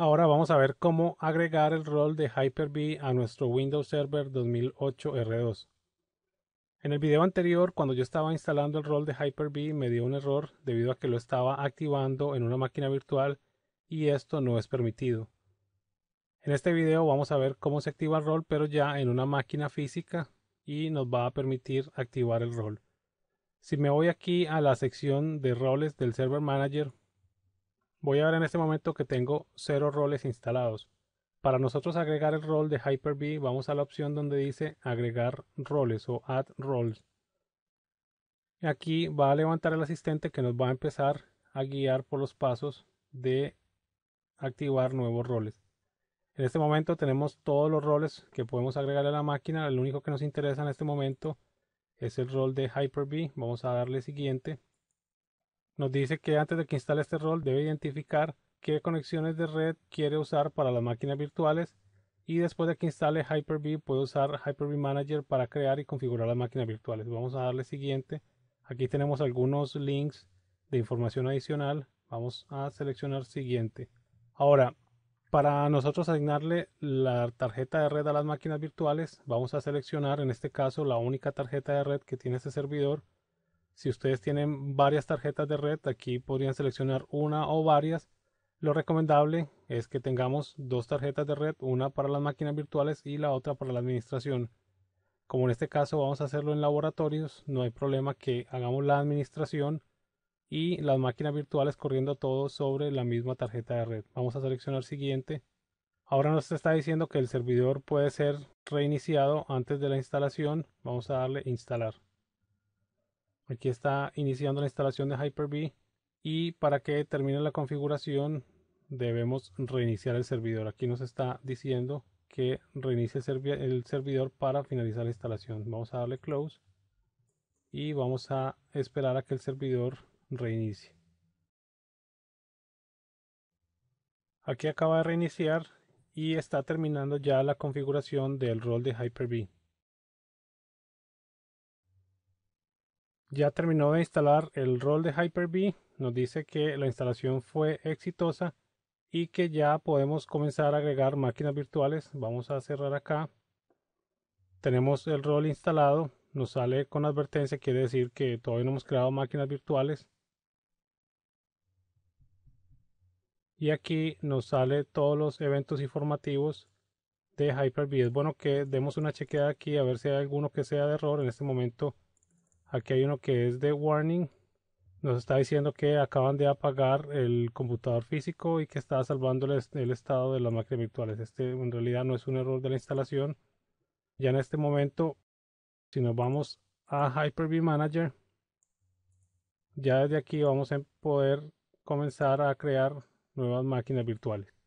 Ahora vamos a ver cómo agregar el rol de Hyper-V a nuestro Windows Server 2008 R2. En el video anterior, cuando yo estaba instalando el rol de Hyper-V, me dio un error debido a que lo estaba activando en una máquina virtual y esto no es permitido. En este video vamos a ver cómo se activa el rol, pero ya en una máquina física y nos va a permitir activar el rol. Si me voy aquí a la sección de roles del Server Manager, Voy a ver en este momento que tengo cero roles instalados. Para nosotros agregar el rol de Hyper-V vamos a la opción donde dice agregar roles o add roles. Aquí va a levantar el asistente que nos va a empezar a guiar por los pasos de activar nuevos roles. En este momento tenemos todos los roles que podemos agregar a la máquina. El único que nos interesa en este momento es el rol de Hyper-V. Vamos a darle siguiente. Nos dice que antes de que instale este rol debe identificar qué conexiones de red quiere usar para las máquinas virtuales y después de que instale Hyper-V puede usar Hyper-V Manager para crear y configurar las máquinas virtuales. Vamos a darle siguiente. Aquí tenemos algunos links de información adicional. Vamos a seleccionar siguiente. Ahora, para nosotros asignarle la tarjeta de red a las máquinas virtuales, vamos a seleccionar en este caso la única tarjeta de red que tiene este servidor si ustedes tienen varias tarjetas de red, aquí podrían seleccionar una o varias. Lo recomendable es que tengamos dos tarjetas de red, una para las máquinas virtuales y la otra para la administración. Como en este caso vamos a hacerlo en laboratorios, no hay problema que hagamos la administración y las máquinas virtuales corriendo todo sobre la misma tarjeta de red. Vamos a seleccionar siguiente. Ahora nos está diciendo que el servidor puede ser reiniciado antes de la instalación. Vamos a darle instalar. Aquí está iniciando la instalación de Hyper-V y para que termine la configuración debemos reiniciar el servidor. Aquí nos está diciendo que reinicie el, servidor para finalizar la instalación. Vamos a darle close y vamos a esperar a que el servidor reinicie. Aquí acaba de reiniciar y está terminando ya la configuración del rol de Hyper-V. Ya terminó de instalar el rol de Hyper-V, nos dice que la instalación fue exitosa y que ya podemos comenzar a agregar máquinas virtuales. Vamos a cerrar acá. Tenemos el rol instalado, nos sale con advertencia, quiere decir que todavía no hemos creado máquinas virtuales. Y aquí nos sale todos los eventos informativos de Hyper-V. Es bueno que demos una chequeada aquí a ver si hay alguno que sea de error. En este momento Aquí hay uno que es de warning. Nos está diciendo que acaban de apagar el computador físico y que está salvando el estado de las máquinas virtuales. Este en realidad no es un error de la instalación. Ya en este momento, si nos vamos a Hyper-V Manager, ya desde aquí vamos a poder comenzar a crear nuevas máquinas virtuales.